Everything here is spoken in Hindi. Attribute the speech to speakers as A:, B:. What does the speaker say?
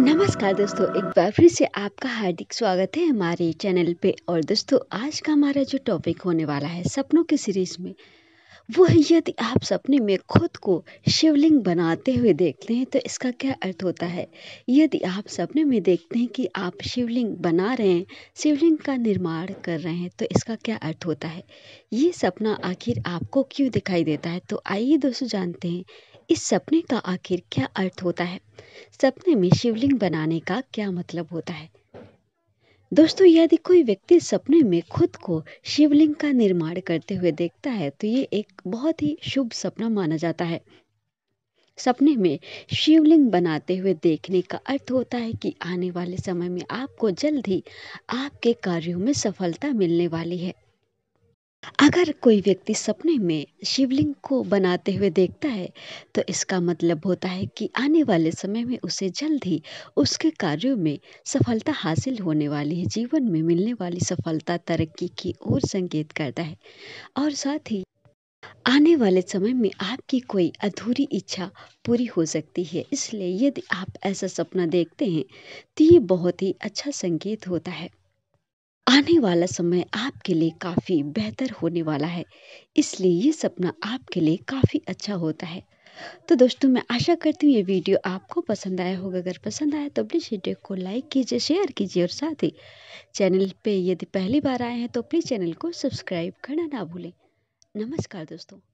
A: नमस्कार दोस्तों एक बार फिर से आपका हार्दिक स्वागत है हमारे चैनल पे और दोस्तों आज का हमारा जो टॉपिक होने वाला है सपनों की सीरीज में वो है यदि आप सपने में खुद को शिवलिंग बनाते हुए देखते हैं तो इसका क्या अर्थ होता है यदि आप सपने में देखते हैं कि आप शिवलिंग बना रहे हैं शिवलिंग का निर्माण कर रहे हैं तो इसका क्या अर्थ होता है ये सपना आखिर आपको क्यों दिखाई देता है तो आइए दोस्तों जानते हैं इस सपने का आखिर क्या अर्थ होता है सपने में शिवलिंग बनाने का क्या मतलब होता है दोस्तों यदि कोई व्यक्ति सपने में खुद को शिवलिंग का निर्माण करते हुए देखता है तो ये एक बहुत ही शुभ सपना माना जाता है सपने में शिवलिंग बनाते हुए देखने का अर्थ होता है कि आने वाले समय में आपको जल्द ही आपके कार्यों में सफलता मिलने वाली है अगर कोई व्यक्ति सपने में शिवलिंग को बनाते हुए देखता है तो इसका मतलब होता है कि आने वाले समय में उसे जल्द ही उसके कार्यों में सफलता हासिल होने वाली है जीवन में मिलने वाली सफलता तरक्की की ओर संकेत करता है और साथ ही आने वाले समय में आपकी कोई अधूरी इच्छा पूरी हो सकती है इसलिए यदि आप ऐसा सपना देखते हैं तो ये बहुत ही अच्छा संकेत होता है आने वाला समय आपके लिए काफ़ी बेहतर होने वाला है इसलिए ये सपना आपके लिए काफ़ी अच्छा होता है तो दोस्तों मैं आशा करती हूँ ये वीडियो आपको पसंद आया होगा अगर पसंद आया तो प्लीज़ वीडियो को लाइक कीजिए शेयर कीजिए और साथ ही चैनल पे यदि पहली बार आए हैं तो प्लीज़ चैनल को सब्सक्राइब करना ना भूलें नमस्कार दोस्तों